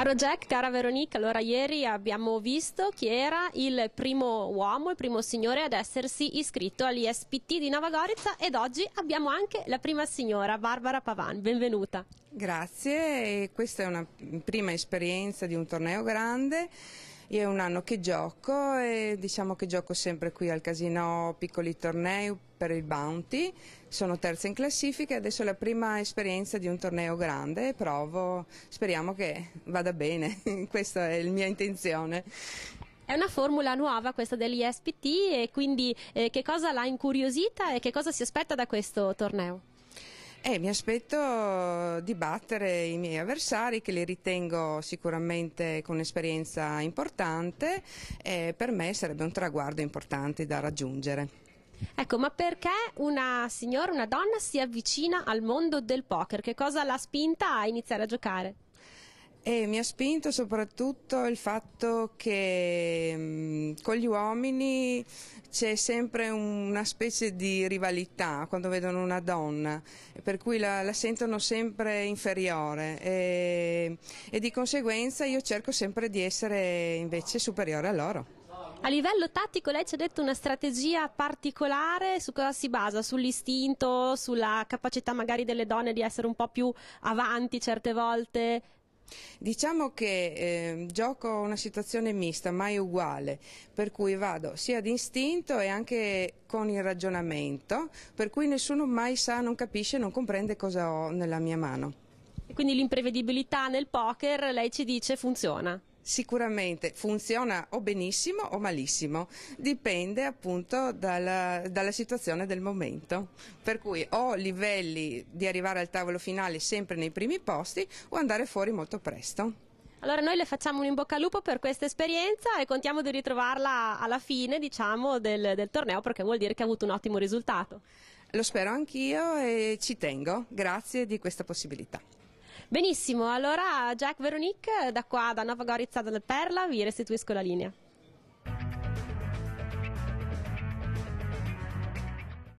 Caro Jack, cara Veronica, allora ieri abbiamo visto chi era il primo uomo, il primo signore ad essersi iscritto all'ISPT di Navagorizza ed oggi abbiamo anche la prima signora, Barbara Pavan, benvenuta. Grazie, questa è una prima esperienza di un torneo grande io è un anno che gioco e diciamo che gioco sempre qui al casino piccoli tornei per il Bounty, sono terza in classifica e adesso è la prima esperienza di un torneo grande e provo, speriamo che vada bene, questa è la mia intenzione. È una formula nuova questa dell'ISPT e quindi eh, che cosa l'ha incuriosita e che cosa si aspetta da questo torneo? Eh, mi aspetto di battere i miei avversari che li ritengo sicuramente con un'esperienza importante e per me sarebbe un traguardo importante da raggiungere. Ecco, ma perché una signora, una donna si avvicina al mondo del poker? Che cosa l'ha spinta a iniziare a giocare? E mi ha spinto soprattutto il fatto che mh, mm, con gli uomini c'è sempre una specie di rivalità quando vedono una donna, per cui la, la sentono sempre inferiore e, e di conseguenza io cerco sempre di essere invece superiore a loro. A livello tattico lei ci ha detto una strategia particolare, su cosa si basa? Sull'istinto, sulla capacità magari delle donne di essere un po' più avanti certe volte? Diciamo che eh, gioco una situazione mista, mai uguale, per cui vado sia d'istinto e anche con il ragionamento, per cui nessuno mai sa, non capisce, non comprende cosa ho nella mia mano. E quindi l'imprevedibilità nel poker, lei ci dice, funziona? sicuramente funziona o benissimo o malissimo, dipende appunto dalla, dalla situazione del momento, per cui o livelli di arrivare al tavolo finale sempre nei primi posti o andare fuori molto presto. Allora noi le facciamo un in bocca al lupo per questa esperienza e contiamo di ritrovarla alla fine diciamo, del, del torneo perché vuol dire che ha avuto un ottimo risultato. Lo spero anch'io e ci tengo, grazie di questa possibilità. Benissimo, allora Jack Veronique da qua da Nova Gorizia del Perla vi restituisco la linea.